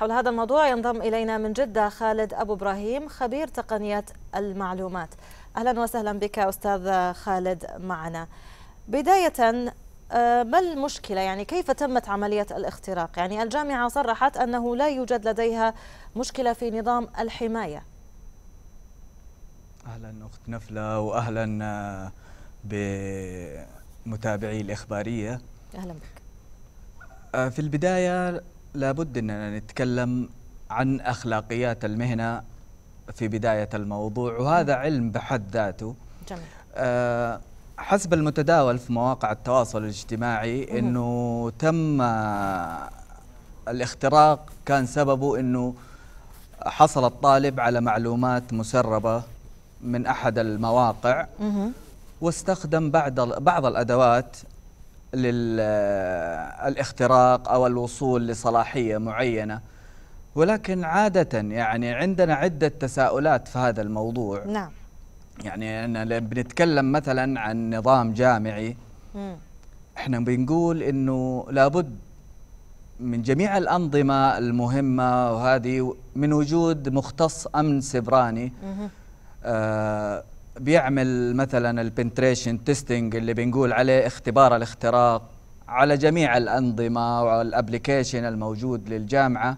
حول هذا الموضوع ينضم إلينا من جدة خالد أبو إبراهيم خبير تقنية المعلومات أهلا وسهلا بك أستاذ خالد معنا بداية آه، ما المشكلة يعني كيف تمت عملية الاختراق يعني الجامعة صرحت أنه لا يوجد لديها مشكلة في نظام الحماية أهلا أخت نفلة وأهلا آه، بمتابعي الإخبارية أهلا بك آه، في البداية لابد أننا نتكلم عن أخلاقيات المهنة في بداية الموضوع وهذا علم بحد ذاته جميل. آه، حسب المتداول في مواقع التواصل الاجتماعي أنه تم الاختراق كان سببه أنه حصل الطالب على معلومات مسربة من أحد المواقع واستخدم بعض بعض الأدوات للاختراق آه، أو الوصول لصلاحية معينة ولكن عادة يعني عندنا عدة تساؤلات في هذا الموضوع نعم يعني أنا بنتكلم مثلا عن نظام جامعي م. احنا بنقول انه لابد من جميع الأنظمة المهمة وهذه من وجود مختص أمن سبراني آه بيعمل مثلا البنتريشن تيستنج اللي بنقول عليه اختبار الاختراق على جميع الأنظمة والأبليكيشن الموجود للجامعة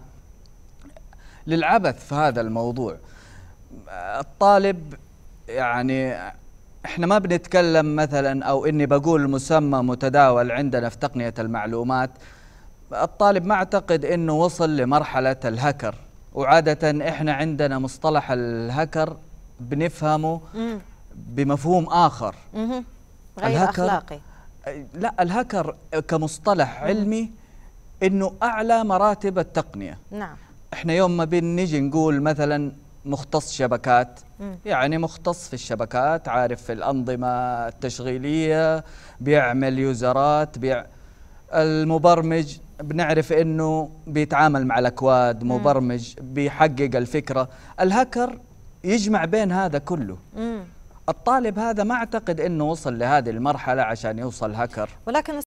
للعبث في هذا الموضوع الطالب يعني احنا ما بنتكلم مثلا او اني بقول مسمى متداول عندنا في تقنية المعلومات الطالب ما اعتقد انه وصل لمرحلة الهكر وعادة احنا عندنا مصطلح الهكر بنفهمه بمفهوم آخر غير الهكر أخلاقي لا الهكر كمصطلح علمي أنه أعلى مراتب التقنية نعم احنا يوم ما بنجي نقول مثلا مختص شبكات يعني مختص في الشبكات عارف في الأنظمة التشغيلية بيعمل يوزرات بيع المبرمج بنعرف انه بيتعامل مع الاكواد مبرمج بيحقق الفكره الهاكر يجمع بين هذا كله الطالب هذا ما اعتقد انه وصل لهذه المرحله عشان يوصل هاكر ولكن